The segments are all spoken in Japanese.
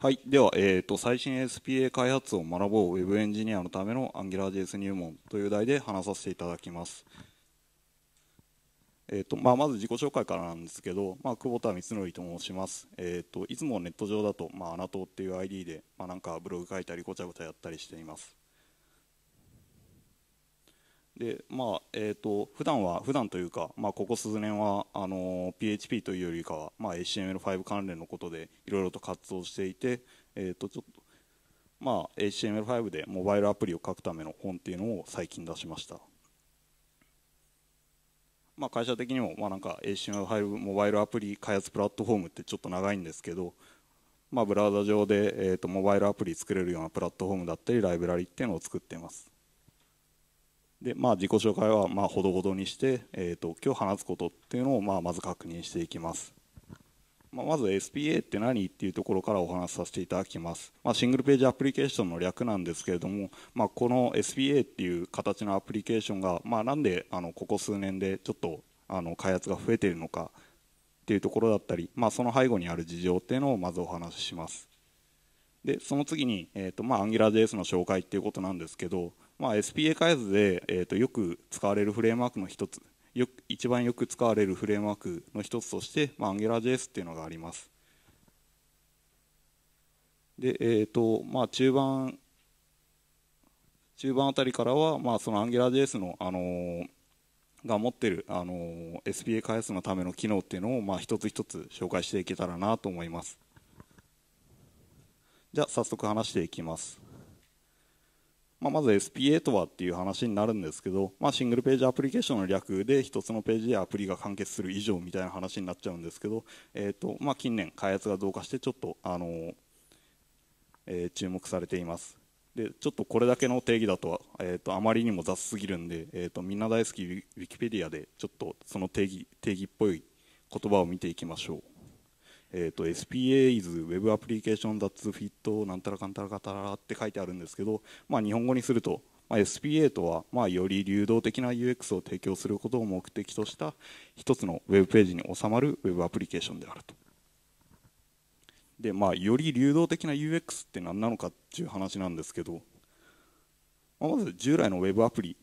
はい、では、えーと、最新 SPA 開発を学ぼう Web エンジニアのための AngularJS 入門という題で話させていただきます。えーとまあ、まず自己紹介からなんですけど、まあ、久保田光則と申します、えーと、といつもネット上だと、まあ、アナトーっていう ID で、まあ、なんかブログ書いたりごちゃごちゃやったりしていますでまあえーと、普段は普段というか、まあ、ここ数年はあの PHP というよりかは、まあ、HTML5 関連のことでいろいろと活動していて、えーと、ちょっとまあ、HTML5 でモバイルアプリを書くための本っていうのを最近出しました、まあ、会社的にも、まあ、なんか HTML5 モバイルアプリ開発プラットフォームってちょっと長いんですけど、まあ、ブラウザ上で、えーとモバイルアプリ作れるようなプラットフォームだったりライブラリっていうのを作っていますでまあ、自己紹介はまあほどほどにして、えーと、今日話すことっていうのをまあまず確認していきます、まあ、まず SPA って何っていうところからお話しさせていただきます、まあ、シングルページアプリケーションの略なんですけれども、まあ、この SPA っていう形のアプリケーションが、まあ、なんであのここ数年でちょっとあの開発が増えているのかっていうところだったり、まあ、その背後にある事情っていうのをまずお話ししますでその次に、えーとまあ、AngularJS の紹介っていうことなんですけど、まあ、SPA 開発で、えーと、よく使われるフレームワークの一つよ一番よく使われるフレームワークの一つとして、まあ、AngularJS っていうのがあります。で、えーとまあ、中盤中盤あたりからは、まあ、その AngularJS の、あのー、が持ってる、あのー、SPA 開発のための機能っていうのを、まあ、一つ一つ紹介していけたらなと思います。じゃあ早速話していきます。まあ、まず SPA とはっていう話になるんですけど、まあ、シングルページアプリケーションの略で1つのページでアプリが完結する以上みたいな話になっちゃうんですけど、えーとまあ、近年開発が増加してちょっと、あのー、えー、注目されていますでちょっとこれだけの定義だと,、えーと、あまりにも雑すぎるんで、えーと、とみんな大好きウィキペディアでちょっとその定義定義っぽい言葉を見ていきましょうえーと、SPA is Web Application That's Fit なんたらかんたらかたらって書いてあるんですけど、まあ、日本語にすると、まあ、SPA とは、まあ、より流動的な UX を提供することを目的とした一つの Web ページに収まる Web アプリケーションであると。でまあ、より流動的な UX って何なのかっていう話なんですけど、まあ、まず従来の Web アプリ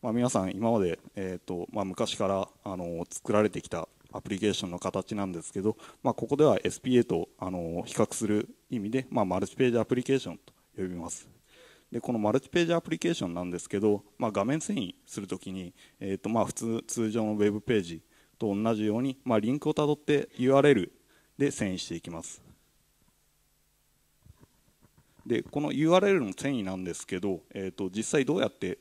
まあ、皆さん今まで、えーとまあ、昔からあの作られてきたアプリケーションの形なんですけど、まあ、ここでは SPA とあの比較する意味で、まあ、マルチページアプリケーションと呼びます。でこのマルチページアプリケーションなんですけど、まあ、画面遷移するときに、えーとまあ、普通通常のウェブページと同じように、まあ、リンクをたどって URL で遷移していきます。でこの URL の遷移なんですけど、えーと、と実際どうやって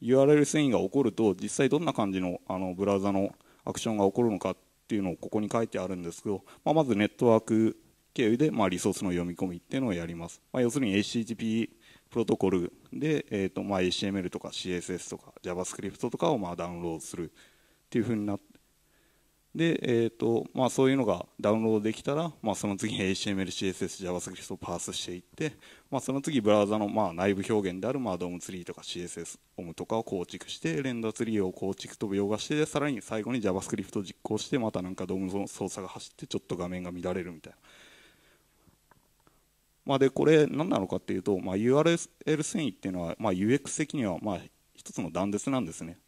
URL 遷移が起こると実際どんな感じのあのブラウザのアクションが起こるのかっていうのをここに書いてあるんですけど、まあ、まずネットワーク経由でまあリソースの読み込みっていうのをやります、まあ、要するに HTTP プロトコルで、えーとまあ、HTML とか CSS とか JavaScript とかをまあダウンロードするっていうふうになっで、えーとまあ、そういうのがダウンロードできたら、まあ、その次に HTML、CSS、JavaScript をパースしていって、まあ、その次ブラウザのまあ内部表現であるまあドームツリーとか CSS、OM とかを構築して、レンダーツリーを構築と描画して、さらに最後に JavaScript を実行して、またなんかドームの操作が走って、ちょっと画面が乱れるみたいな。まあ、でこれ何なのかっていうと、まあ、URL 繊維っていうのは、まあ、UX 的にはまあ一つの断絶なんですね。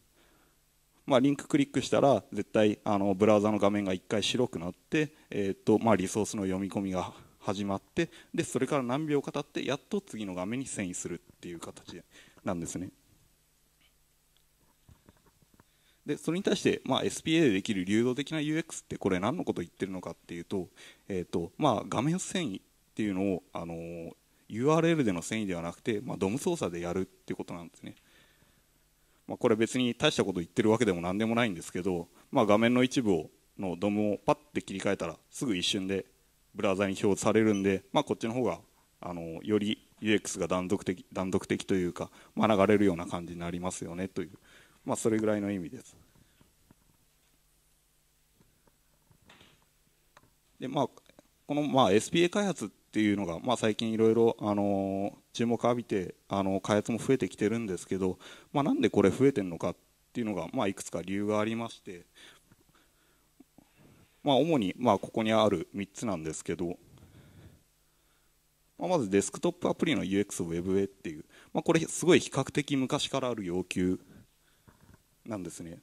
まあ、リンククリックしたら絶対あのブラウザの画面が1回白くなって、えーとまあ、リソースの読み込みが始まってでそれから何秒か経ってやっと次の画面に遷移するっていう形なんですね。でそれに対して、まあ、SPA でできる流動的な UX ってこれ何のこと言ってるのかっていうと,、えーとまあ、画面遷移っていうのを、あの URL での遷移ではなくて、まあ、ドム操作でやるっていうことなんですね。まあ、これ別に大したこと言ってるわけでも何でもないんですけど、まあ、画面の一部をのドムをパッて切り替えたらすぐ一瞬でブラウザに表示されるんで、まあ、こっちの方があのより UX が断続的断続的というか、まあ、流れるような感じになりますよねという、まあ、それぐらいの意味です。でまあ、この、まあ、SPA 開発っていうのが、まあ、最近いろいろ、あの注目浴びてあの開発も増えてきてるんですけど、まあ、なんでこれ増えてるのかっていうのが、まあ、いくつか理由がありまして、まあ、主に、まあ、ここにある3つなんですけど、まあ、まずデスクトップアプリの UX を Web へっていう、まあ、これすごい比較的昔からある要求なんですね。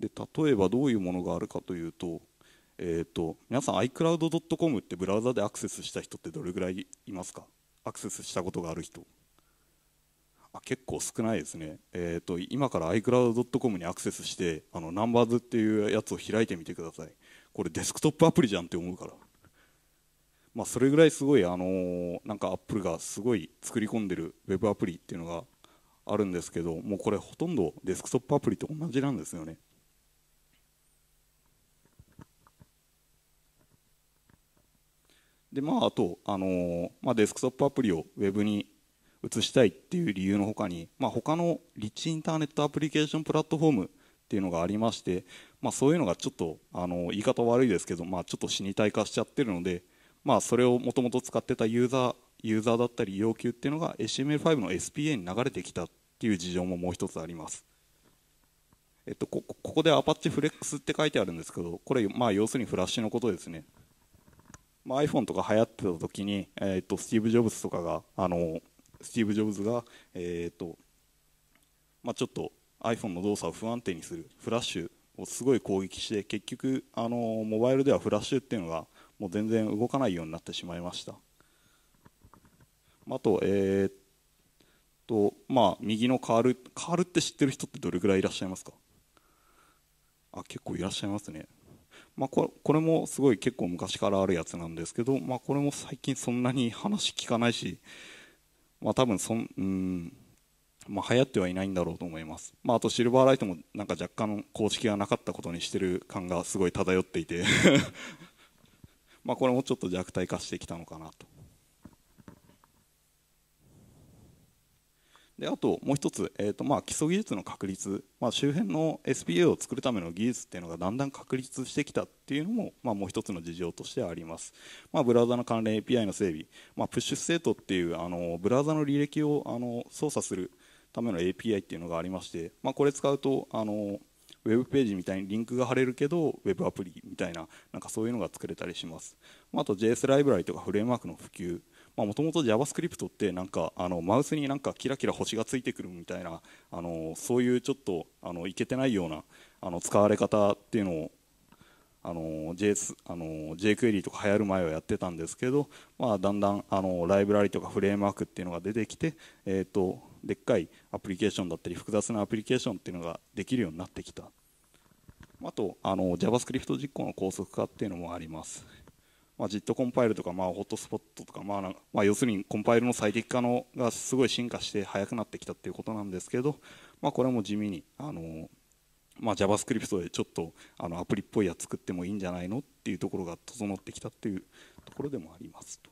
で例えばどういうものがあるかというとえーと、皆さん iCloud.com ってブラウザでアクセスした人ってどれぐらいいますかアクセスしたことがある人あ結構少ないですね、えーと、今から iCloud.com にアクセスしてあのナンバーズっていうやつを開いてみてくださいこれデスクトップアプリじゃんって思うから、まあ、それぐらいすごい、あのー、なんか Apple がすごい作り込んでる Web アプリっていうのがあるんですけどもうこれほとんどデスクトップアプリと同じなんですよねでまあ、あと、あのー、まあ、デスクトップアプリを Web に移したいっていう理由のほかに、まあ、他のリッチインターネットアプリケーションプラットフォームっていうのがありまして、まあ、そういうのがちょっと、あのー、言い方悪いですけど、まあ、ちょっと死に体化しちゃってるので、まあ、それをもともと使ってたユーザーユーザーだったり要求っていうのが HTML5 の SPA に流れてきたっていう事情ももう一つあります。えっと、ここでアパッチフレックスって書いてあるんですけどこれ、まあ、要するにフラッシュのことですねまあ、iPhone とか流行ってた時に、えーと、スティーブ・ジョブズとかがあのスティーブ・ジョブズが、えーとまあ、ちょっと iPhone の動作を不安定にするフラッシュをすごい攻撃して結局あのモバイルではフラッシュっていうのがもう全然動かないようになってしまいましたあと,、えーとまあ、右のカールカールって知ってる人ってどれぐらいいらっしゃいますかあ結構いらっしゃいますねまあ、これもすごい結構昔からあるやつなんですけど、まあ、これも最近そんなに話聞かないし、まあ、多分そん、うんまあ、流行ってはいないんだろうと思います、まあ、あとシルバーライトもなんか若干公式がなかったことにしてる感がすごい漂っていて まこれもちょっと弱体化してきたのかなと。であともう一つ、えーとまあ、基礎技術の確立、まあ、周辺の SPA を作るための技術っていうのがだんだん確立してきたっていうのも、まあ、もう一つの事情としてあります、まあ、ブラウザの関連 API の整備、まあ、プッシュステートっていうあのブラウザの履歴をあの操作するための API っていうのがありまして、まあ、これ使うとあのウェブページみたいにリンクが貼れるけど、ウェブアプリみたいな、なんかそういうのが作れたりします。あと JS ライブラリとかフレームワークの普及、もともと JavaScript ってなんかあのマウスになんかキラキラ星がついてくるみたいなあのそういうちょっとあのいけてないようなあの使われ方っていうのをあの JS あの JQuery とか流行る前はやってたんですけど、まあ、だんだんあのライブラリとかフレームワークっていうのが出てきて、えーと、とでっかいアプリケーションだったり複雑なアプリケーションっていうのができるようになってきたあとあの JavaScript 実行の高速化っていうのもありますまあ、j i コンパイルとか、まあ、ホットスポットとか,、まあまあ、要するにコンパイルの最適化のがすごい進化して速くなってきたっていうことなんですけど、まあ、これも地味にあの、まあ、JavaScript でちょっとあのアプリっぽいやつ作ってもいいんじゃないのっていうところが整ってきたっていうところでもありますと。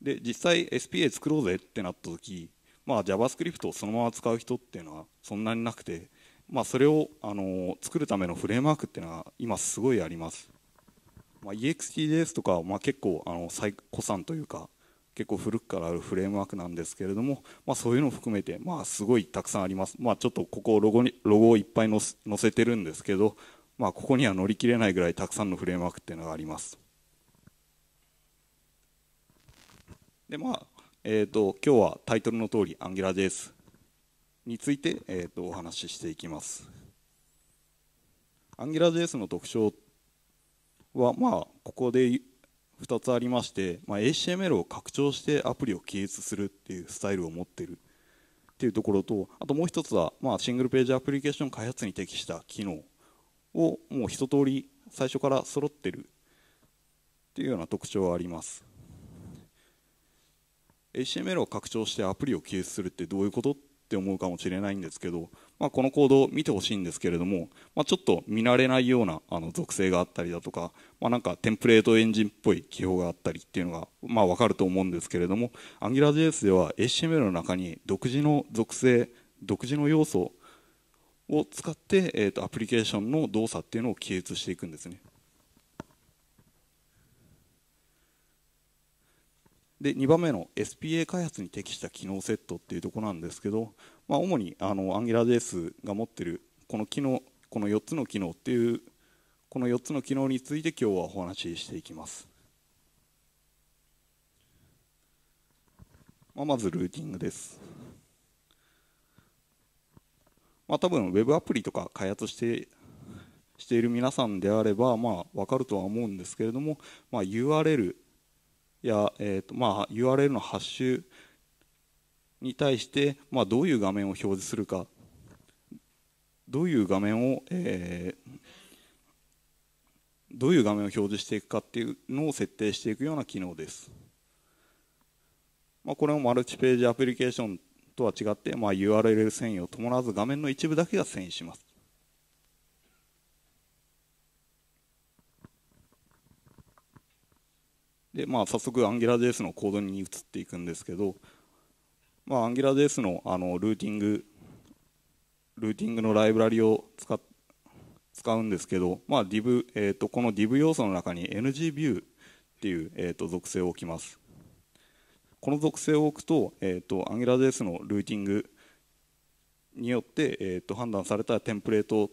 で実際 SPA 作ろうぜってなった時、まあ、JavaScript をそのまま使う人っていうのはそんなになくてまあ、それをあの作るためのフレームワークっていうのは今すごいあります、まあ、EXTJS とかはまあ結構あの最古参というか結構古くからあるフレームワークなんですけれども、まあ、そういうのを含めて、まあ、すごいたくさんあります、まあ、ちょっとここロゴにロゴをいっぱい載せてるんですけど、まあ、ここには乗り切れないぐらいたくさんのフレームワークっていうのがありますでまあえーと、今日はタイトルの通りアンギュラー r j s について、えと、お話ししていきます。アンギラ j s の特徴は、まあ、ここで2つありまして、まあ、HTML を拡張してアプリを記述するっていうスタイルを持ってるっていうところとあともう1つは、まあ、シングルページアプリケーション開発に適した機能をもう一通り最初から揃ってるっていうような特徴はあります HTML を拡張してアプリを記述するってどういうことっって思うかもしれないんですけど、まあ、このコードを見てほしいんですけれども、まあ、ちょっと見慣れないようなあの属性があったりだとか、まあ、なんかテンプレートエンジンっぽい記法があったりっていうのが、まあ、分かると思うんですけれども AngularJS では HTML の中に独自の属性独自の要素を使って、えーとアプリケーションの動作っていうのを記述していくんですね。で2番目の SPA 開発に適した機能セットっていうところなんですけど、まあ、主にあの AngularJS が持ってるこの機能この4つの機能っていうこの4つの機能について今日はお話ししていきます、まあ、まずルーティングですまあ多分 Web アプリとか開発してしている皆さんであればまあ分かるとは思うんですけれども、まあ、URL や、えーとまあ、URL のハッシュに対して、まあ、どういう画面を表示するかどういう画面を、えー、どういう画面を表示していくかっていうのを設定していくような機能です、まあ、これもマルチページアプリケーションとは違って、まあ、URL 遷移を伴わず画面の一部だけが遷移しますで、まあ、早速アンギラ j s のコードに移っていくんですけど、まあ、アンギラ l j s のあのルーティングルーティングのライブラリを使使うんですけど、まあ div えー、とこの div 要素の中に ngview っていう、えー、と属性を置きますこの属性を置くと,、えー、とアンギラ j s のルーティングによって、えー、と判断されたテンプレート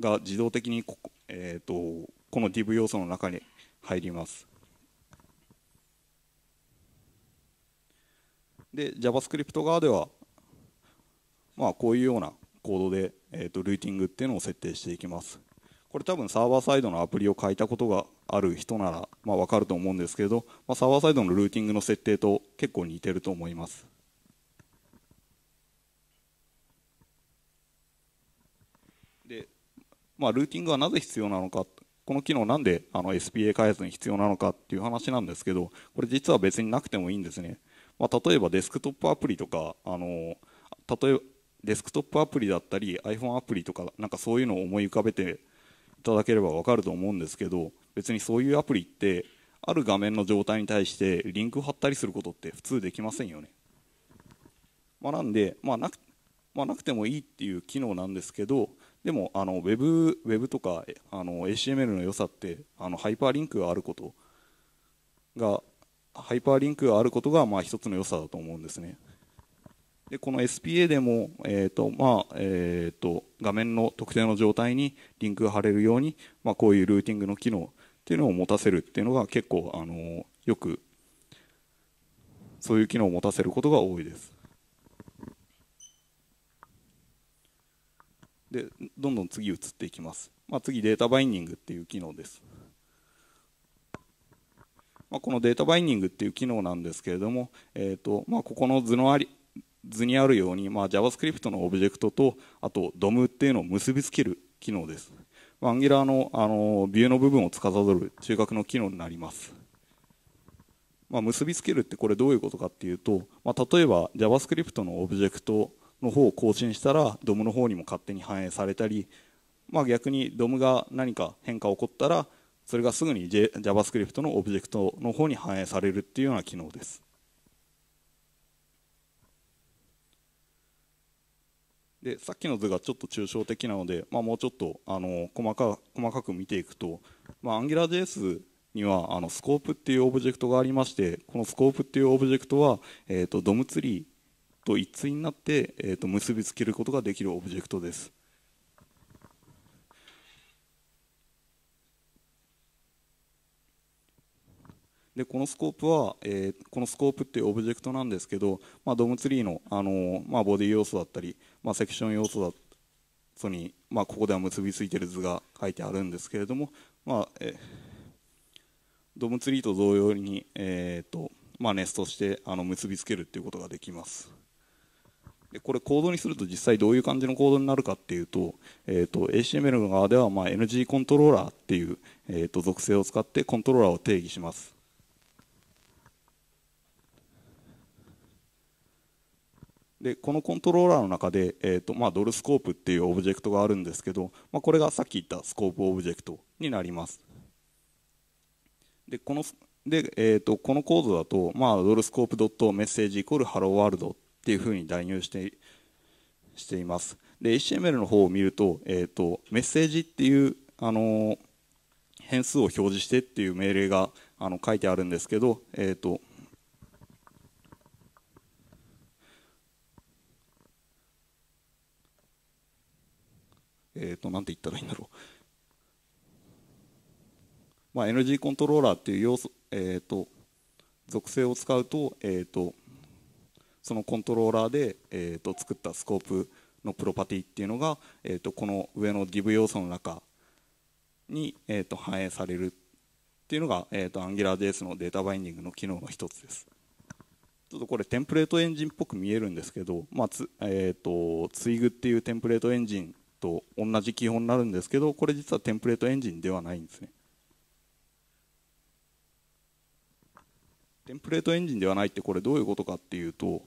が自動的にこ,、えー、とこの div 要素の中に入りますで JavaScript 側ではまあこういうようなコードでえーとルーティングっていうのを設定していきますこれ多分サーバーサイドのアプリを書いたことがある人ならまあ分かると思うんですけど、まあ、サーバーサイドのルーティングの設定と結構似てると思いますで、まあ、ルーティングはなぜ必要なのかこの機能なんであの SPA 開発に必要なのかっていう話なんですけどこれ実は別になくてもいいんですねまあ、例えばデスクトップアプリとかあの例えばデスクトップアプリだったり iPhone アプリとかなんかそういうのを思い浮かべていただければ分かると思うんですけど別にそういうアプリってある画面の状態に対してリンクを貼ったりすることって普通できませんよね。まあ、なんで、まあ、なくまあ、なくてもいいっていう機能なんですけどでもあの Web, Web とかあの HTML の良さってあのハイパーリンクがあることがハイパーリンクがあることがまあ一つの良さだと思うんですね。でこの SPA でも、えーとまあえーと、画面の特定の状態にリンクが貼れるように、まあ、こういうルーティングの機能っていうのを持たせるっていうのが結構あのよくそういう機能を持たせることが多いです。でどんどん次移っていきます、まあ、次データバインディングっていう機能ですまあ、このデータバインディングっていう機能なんですけれども、えーとまあ、ここの図のあり図にあるように、まあ、JavaScript のオブジェクトとあと DOM っていうのを結びつける機能です、アンギラ g のあのビューの部分を司る中核の機能になりますまあ、結びつけるってこれどういうことかっていうと、まあ、例えば JavaScript のオブジェクトの方を更新したら DOM の方にも勝手に反映されたり、まあ、逆に DOM が何か変化起こったらそれがすぐに JavaScript のオブジェクトの方に反映されるっていうような機能です。でさっきの図がちょっと抽象的なので、まあ、もうちょっとあの細か細かく見ていくと、まあ、AngularJS にはあのスコープっていうオブジェクトがありましてこのスコープっていうオブジェクトは、えーと、ドムツリーと一対になって、えーと結びつけることができるオブジェクトです。でこのスコープは、えー、このスコープっていうオブジェクトなんですけど、まあ、ドームツリーの、あのー、まあ、ボディ要素だったり、まあ、セクション要素だそに、まあ、ここでは結びついてる図が書いてあるんですけれども、まあえー、ドームツリーと同様に、えーとまあ、ネストしてあの結びつけるっていうことができます。でこれコードにすると実際どういう感じのコードになるかっていうと,、えーと、HTML の側ではまあ NG コントローラーっていう、えーと属性を使ってコントローラーを定義しますでこのコントローラーの中で、えーとまあ、ドルスコープっていうオブジェクトがあるんですけど、まあ、これがさっき言ったスコープオブジェクトになりますでこので、えーと、このコードだと、まあ、ドルスコープドットメッセージイコールハローワールドっていうふうに代入してしていますで HTML の方を見ると,、えーと、メッセージっていう、あの変数を表示してっていう命令があの書いてあるんですけど、えーとと何て言ったらいいんだろうまあ、NG コントローラーっていう要素、えーと、属性を使うと,、えーと、そのコントローラーで、えーと、作ったスコープのプロパティっていうのが、えー、とこの上の div 要素の中に、えー、と反映されるっていうのが、えー、と AngularJS のデータバインディングの機能の一つです。ちょっとこれテンプレートエンジンっぽく見えるんですけど、まあつえー、と t w っていうテンプレートエンジンと同じ基本になるんですけどこれ実はテンプレートエンジンではないんですねテンプレートエンジンではないってこれどういうことかっていうと、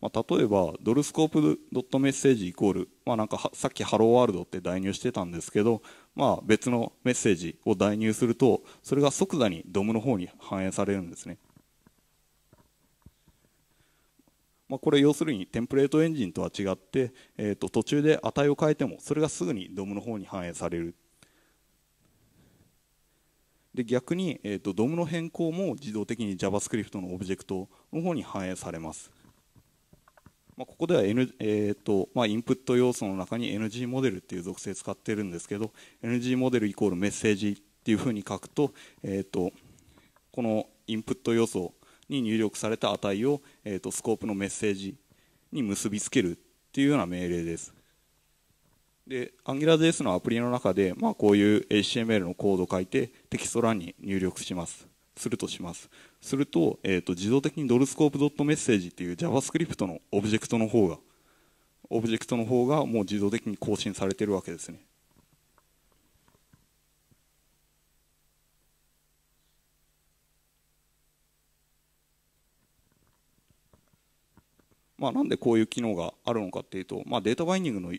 まあ、例えばドルスコープドットメッセージイコール、まあ、なんかさっきハローワールドって代入してたんですけど、まあ、別のメッセージを代入するとそれが即座に DOM の方に反映されるんですねまあ、これ要するにテンプレートエンジンとは違って、えー、と途中で値を変えてもそれがすぐに DOM の方に反映されるで逆に、えー、と DOM の変更も自動的に JavaScript のオブジェクトの方に反映されます、まあ、ここでは、N えーとまあ、インプット要素の中に NG モデルっていう属性使ってるんですけど NG モデルイコールメッセージっていうふうに書くと,、えー、とこのインプット要素をに入力された値を、えーと、スコープのメッセージに結びつけるっていうような命令です。で AngularJS のアプリの中で、まあ、こういう HTML のコードを書いてテキスト欄に入力しますするとしますすると,、えーと自動的にドルスコープドットメッセージっていう JavaScript のオブジェクトの方がオブジェクトの方がもう自動的に更新されてるわけですねまあ、なんでこういう機能があるのかっていうと、まあ、データバインディングの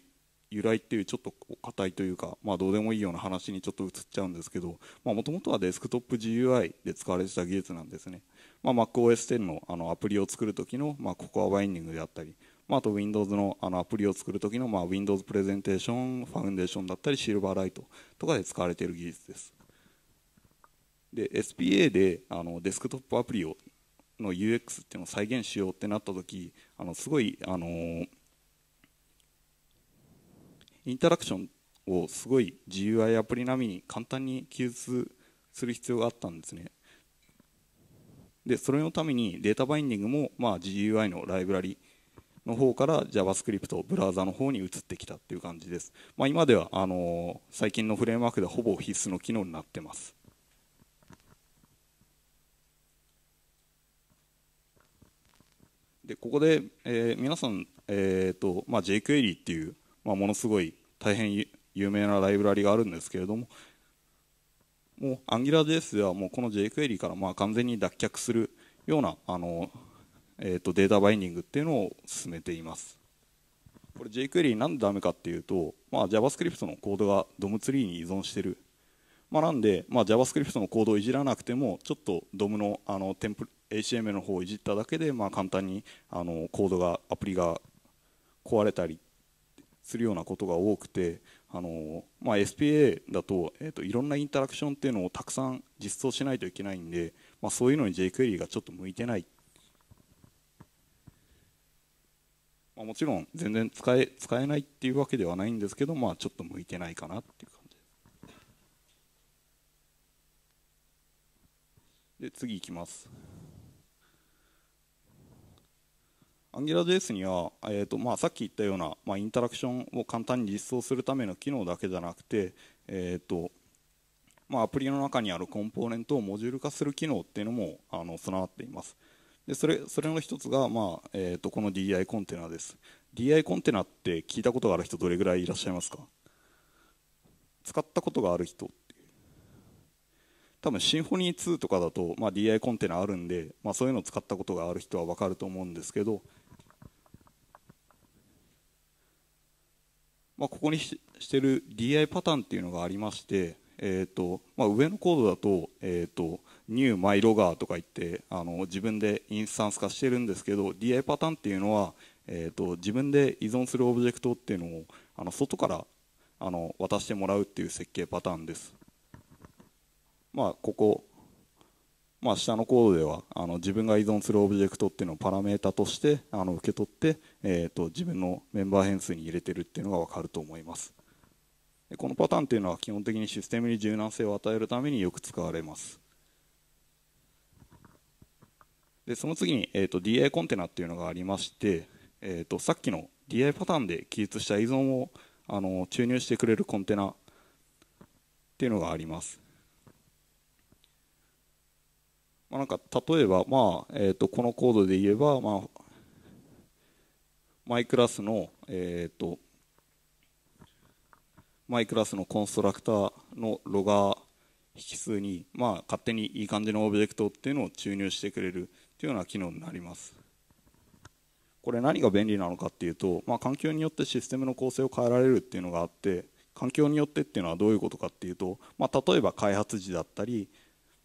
由来っていうちょっと硬いというか、まあ、どうでもいいような話にちょっと移っちゃうんですけどもともとはデスクトップ GUI で使われてた技術なんですね、まあ、MacOS10 のあのアプリを作る時の、まあ、ココアバインディングであったり、まあ、あと Windows のあのアプリを作る時の、まあ、Windows プレゼンテーションファウンデーションだったりシルバーライトとかで使われている技術ですで SPA であのデスクトップアプリをの UX っていうのを再現しようってなった時あのすごい、あのー、インタラクションをすごい GUI アプリ並みに簡単に記述する必要があったんですねでそれのためにデータバインディングも、まあ、GUI のライブラリの方から JavaScript をブラウザの方に移ってきたっていう感じです、まあ、今ではあのー、最近のフレームワークではほぼ必須の機能になってますでここで、えー、皆さん、えーとまあ、jQuery っていう、まあ、ものすごい大変有名なライブラリがあるんですけれどももう AngularJS ではもうこの jQuery からまあ完全に脱却するようなあの、えーと、データバインディングっていうのを進めていますこれ jQuery なんでダメかっていうと、まあ、JavaScript のコードが DOM3 に依存してるまあ、なんで、まあ、JavaScript のコードをいじらなくてもちょっと DOM のあのテンプ HTML の方をいじっただけで、まあ、簡単にあのコードがアプリが壊れたりするようなことが多くてあの、まあ、SPA だと,、えーと、といろんなインタラクションっていうのをたくさん実装しないといけないんで、まあ、そういうのに jQuery がちょっと向いてない、まあ、もちろん全然使え使えないっていうわけではないんですけど、まあ、ちょっと向いてないかなっていう感じで次いきます。アンギュラ JS には、えーとまあ、さっき言ったような、まあ、インタラクションを簡単に実装するための機能だけじゃなくて、えーとまあ、アプリの中にあるコンポーネントをモジュール化する機能っていうのもあの備わっています。でそれそれの一つが、まあえーと、とこの DI コンテナです。DI コンテナって聞いたことがある人どれぐらいいらっしゃいますか使ったことがある人多分シンフォニー2とかだと、まあ、DI コンテナあるんで、まあ、そういうのを使ったことがある人は分かると思うんですけど、まあ、ここにしてる DI パターンっていうのがありまして、えーとまあ、上のコードだと,、えーと、とニューマイロガーとか言ってあの自分でインスタンス化してるんですけど DI パターンっていうのは、えーと、と自分で依存するオブジェクトっていうのをあの外からあの渡してもらうっていう設計パターンです。まあ、ここまあ、下のコードではあの自分が依存するオブジェクトっていうのをパラメータとしてあの受け取って、えーと、自分のメンバー変数に入れてるっていうのが分かると思いますでこのパターンっていうのは基本的にシステムに柔軟性を与えるためによく使われますでその次に、えーと、DA コンテナっていうのがありまして、えーと、とさっきの DA パターンで記述した依存をあの注入してくれるコンテナっていうのがありますまあ、なんか例えば、まあえー、とこのコードで言えば、まあ、マイクラスの、えー、とマイクラスのコンストラクターのロガー引数に、まあ、勝手にいい感じのオブジェクトっていうのを注入してくれるというような機能になります。これ何が便利なのかっていうと、まあ、環境によってシステムの構成を変えられるっていうのがあって環境によってっていうのはどういうことかっていうと、まあ、例えば開発時だったり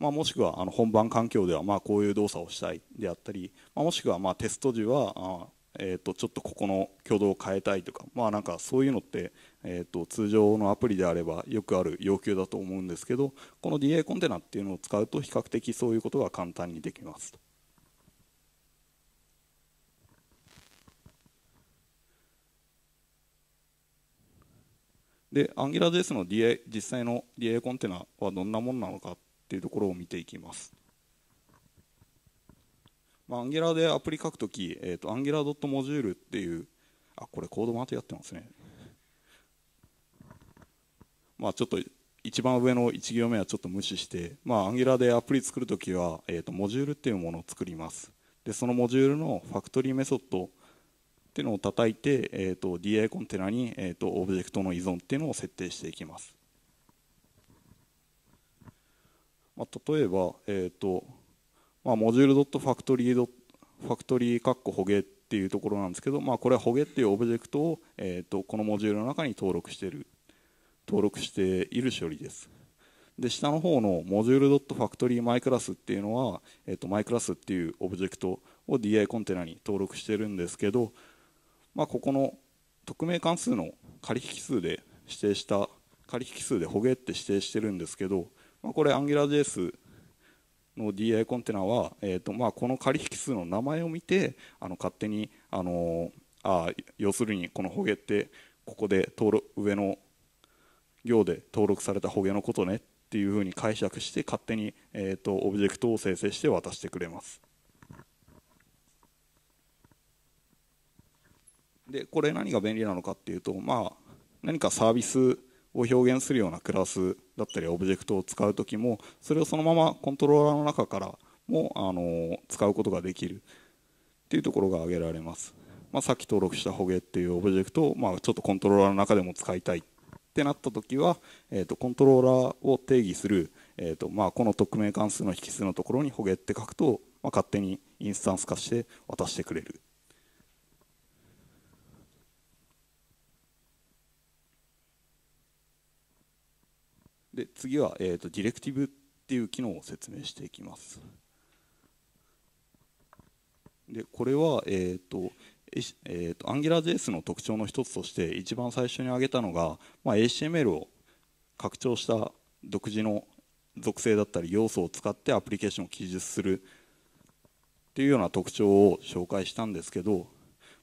まあ、もしくはあの本番環境ではまあこういう動作をしたいであったり、まあ、もしくはまあテスト時はあ、えー、とちょっとここの挙動を変えたいとか,、まあ、なんかそういうのって、えー、と通常のアプリであればよくある要求だと思うんですけどこの DA コンテナっていうのを使うと比較的そういうことが簡単にできますで AngularJS の DA 実際の DA コンテナはどんなものなのかっていうところを見ていきます。まあ、アンギュラーでアプリ書くとき、えーと、ンギュラードッ m o d u l e っていう、あ、これコードまたやってますね。まあ、ちょっと一番上の1行目はちょっと無視して、まあ、アンギュラーでアプリ作るときは、えーと、モジュールっていうものを作ります。で、そのモジュールのファクトリーメソッドっていうのを叩いて、えーと、DI コンテナに、えーとオブジェクトの依存っていうのを設定していきます。まあ、例えば、えーとまあ、モジュール .factory ファクトリーカッコホゲっていうところなんですけど、まあ、これはホゲっていうオブジェクトを、えーと、このモジュールの中に登録している登録している処理ですで下の方のモジュール .factoryMyClass っていうのは、えーと、と MyClass っていうオブジェクトを DI コンテナに登録してるんですけど、まあ、ここの匿名関数の仮引数で指定した仮引数でホゲって指定してるんですけどまあ、これ AngularJS の DI コンテナは、えーとまあ、この仮引数の名前を見てあの勝手に、あのあ要するにこのホゲってここで登録上の行で登録されたホゲのことねっていうふうに解釈して勝手に、えーとオブジェクトを生成して渡してくれます。でこれ何が便利なのかっていうと、まあ、何かサービスを表現するようなクラスだったりオブジェクトを使う時もそれをそのままコントローラーの中からもあの使うことができるっていうところが挙げられます、まあ、さっき登録したホゲっていうオブジェクトを、まあ、ちょっとコントローラーの中でも使いたいってなった時は、えと、コントローラーを定義する、えとまあ、この匿名関数の引数のところにホゲって書くと、まあ、勝手にインスタンス化して渡してくれるで次は、えーと、ディレクティブっていう機能を説明していきます。でこれは、えーとえーと、と AngularJS の特徴の一つとして一番最初に挙げたのが、まあ、HTML を拡張した独自の属性だったり要素を使ってアプリケーションを記述するっていうような特徴を紹介したんですけど、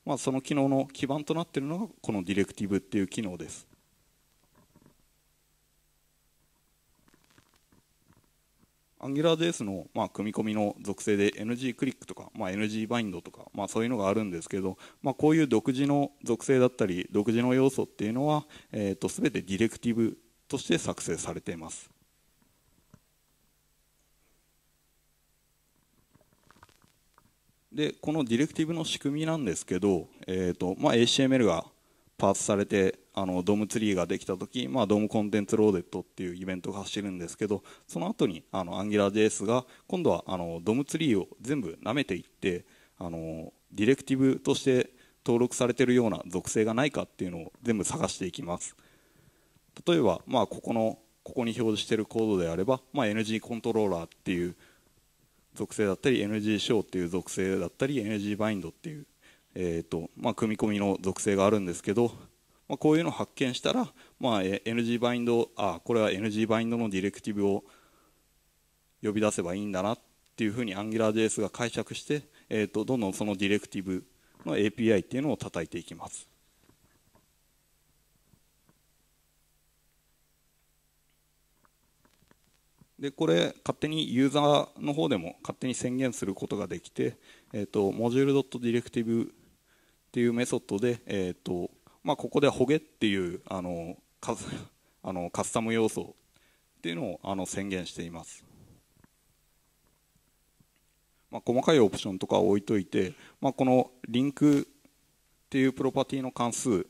まあ、その機能の基盤となっているのがこのディレクティブっていう機能です。AngularJS の、まあ、組み込みの属性で NG クリックとか、まあ、NG バインドとか、まあ、そういうのがあるんですけど、まあ、こういう独自の属性だったり独自の要素っていうのは、えーと、全てディレクティブとして作成されています。でこのディレクティブの仕組みなんですけど、えーまあ、HTML がパースされてあのドームツリーができた時、まあ、ドームコンテンツローデットっていうイベントが走るんですけどその後にあのにアン u l j s が今度はあのドームツリーを全部舐めていってあのディレクティブとして登録されてるような属性がないかっていうのを全部探していきます例えば、まあ、ここのここに表示しているコードであれば、まあ、NG コントローラーっていう属性だったり NG ショーっていう属性だったり NG バインドっていう、えーとまあ、組み込みの属性があるんですけどまあ、こういうのを発見したら、まあ、NG バインドあこれは NG バインドのディレクティブを呼び出せばいいんだなっていうふうに AngularJS が解釈して、えーと、どんどんそのディレクティブの API っていうのを叩いていきます。でこれ勝手にユーザーの方でも勝手に宣言することができて、えーと、モジュール l e d i r e c t i v e っていうメソッドで、えーとまあ、ここでほげっていうあのカス あのカスタム要素っていうのをあの宣言しています。まあ、細かいオプションとか置いといて、まあ、このリンクっていうプロパティの関数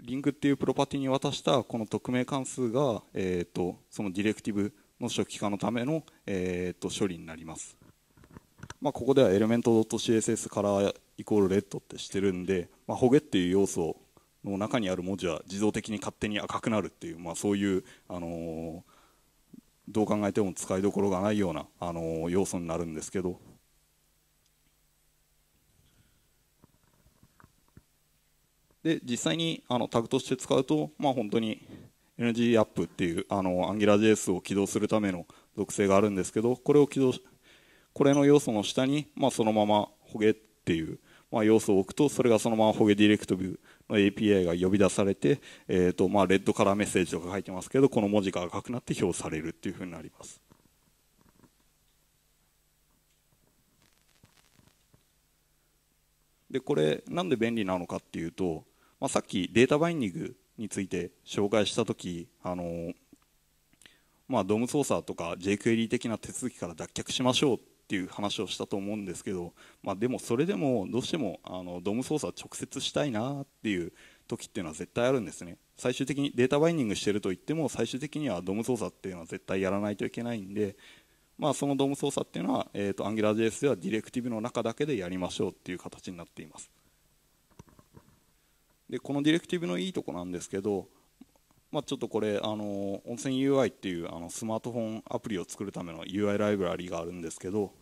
リンクっていうプロパティに渡したこの匿名関数が、えーと、そのディレクティブの初期化のための、えーと、と処理になります、まあ、ここではエレメント .css からイコールレッドってしてるんで、まあ、ほげっていう要素の中にある文字は自動的に勝手に赤くなるっていう、まあ、そういう、あのどう考えても使いどころがないような、あの要素になるんですけど。で実際にあのタグとして使うと、まあ、本当に NG アップっていうあの AngularJS を起動するための属性があるんですけどこれを起動これの要素の下に、まあ、そのままホゲっていうまあ、要素を置くとそれがそのままホゲディレクトビューの API が呼び出されて、えーとまあ、レッドカラーメッセージとか書いてますけどこの文字が赤くなって表されるっていうふうになります。でこれなんで便利なのかっていうと、まあ、さっきデータバインディングについて紹介した時あのまあ、ドーム操作とか JQuery 的な手続きから脱却しましょうっっていう話をしたと思うんですけど、まあ、でもそれでもどうしてもあのドーム操作直接したいなっていう時っていうのは絶対あるんですね最終的にデータバインディングしてるといっても最終的にはドーム操作っていうのは絶対やらないといけないんで、まあ、そのドーム操作っていうのは、えーと、と AngularJS ではディレクティブの中だけでやりましょうっていう形になっていますでこのディレクティブのいいとこなんですけどまあ、ちょっとこれあの温泉 UI っていうあのスマートフォンアプリを作るための UI ライブラリがあるんですけど、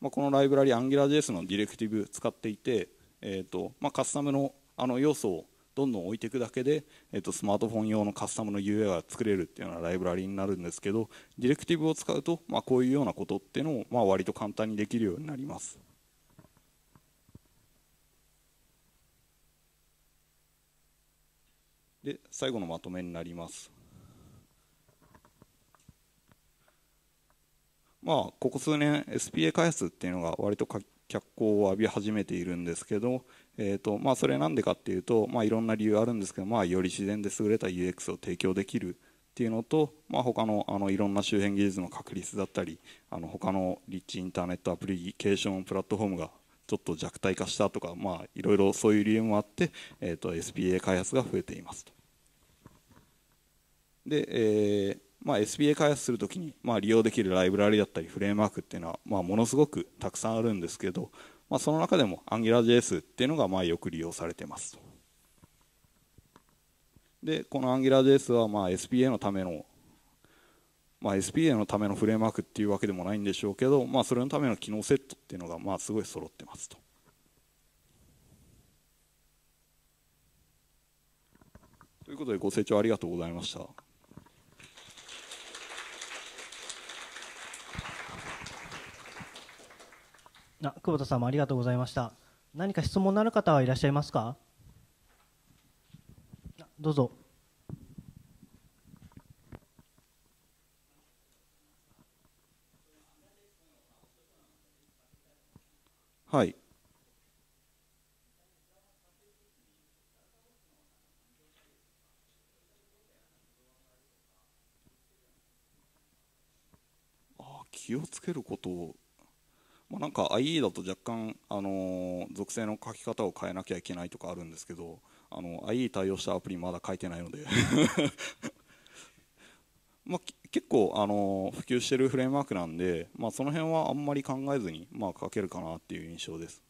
まあ、このライブラリ AngularJS のディレクティブ使っていて、えーとまあ、カスタムのあの要素をどんどん置いていくだけで、えー、とスマートフォン用のカスタムの UI が作れるっていうようなライブラリになるんですけどディレクティブを使うと、まあ、こういうようなことっていうのも、まあ、割と簡単にできるようになります。で最後のまとめになります。まあ、ここ数年 SPA 開発っていうのが割と脚光を浴び始めているんですけど、えーとまあ、それなんでかっていうと、まあ、いろんな理由あるんですけど、まあ、より自然で優れた UX を提供できるっていうのと、まあ、他のあのいろんな周辺技術の確立だったりあの他のリッチインターネットアプリケーションプラットフォームがちょっと弱体化したとか、まあ、いろいろそういう理由もあって、えーと、と SPA 開発が増えていますと。で、えーまあ、SPA 開発するときに、まあ、利用できるライブラリだったりフレームワークっていうのは、まあ、ものすごくたくさんあるんですけど、まあ、その中でも AngularJS っていうのがまあよく利用されてますでこの AngularJS はまあ SPA のための、まあ、SPA のためのフレームワークっていうわけでもないんでしょうけど、まあ、それのための機能セットっていうのがまあすごい揃ってますとということでご清聴ありがとうございました。あ久保田さんもありがとうございました何か質問のある方はいらっしゃいますかどうぞはいあ気をつけることまあ、なんか IE だと若干、あの属性の書き方を変えなきゃいけないとかあるんですけどあの IE 対応したアプリまだ書いてないので まあ、結構、あの普及してるフレームワークなんで、まあ、その辺はあんまり考えずに、まあ、書けるかなっていう印象です。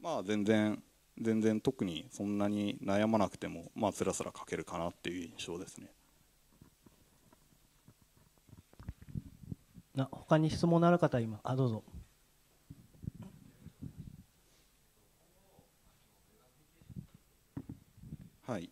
まあ、全然全然特にそんなに悩まなくてもまあつらつら書けるかなっていう印象ですね。な他に質問のある方今あどうぞはい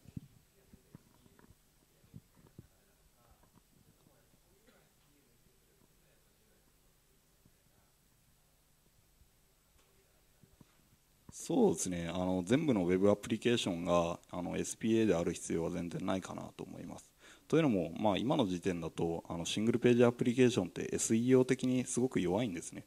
そうですねあの全部のウェブアプリケーションがあの SPA である必要は全然ないかなと思います。というのも、まあ、今の時点だとあのシングルページアプリケーションって SEO 的にすごく弱いんですね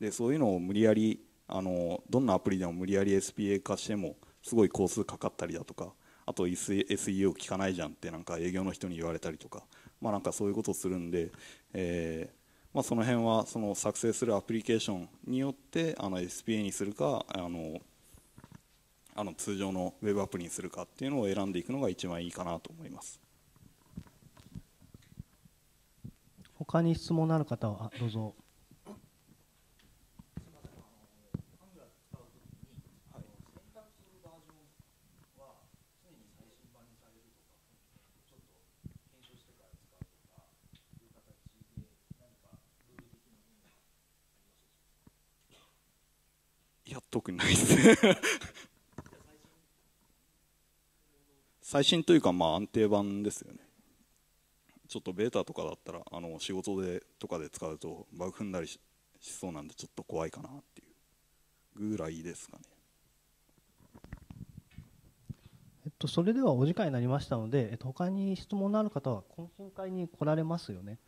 でそういうのを無理やりあのどんなアプリでも無理やり SPA 化してもすごい工数かかったりだとかあと SEO 聞かないじゃんってなんか営業の人に言われたりとか,、まあ、なんかそういうことをするんで、えーまあ、その辺はその作成するアプリケーションによってあの SPA にするかあのあの通常のウェブアプリにするかっていうのを選んでいくのが一番いいかなと思います他に質問のある方はどうぞ。特にないです最新というかまあ安定版ですよねちょっとベータとかだったらあの仕事でとかで使うとバグ踏んだりしそうなんでちょっと怖いかなっていうぐらいですかねえっとそれではお時間になりましたので、えっと、他に質問のある方は懇親会に来られますよね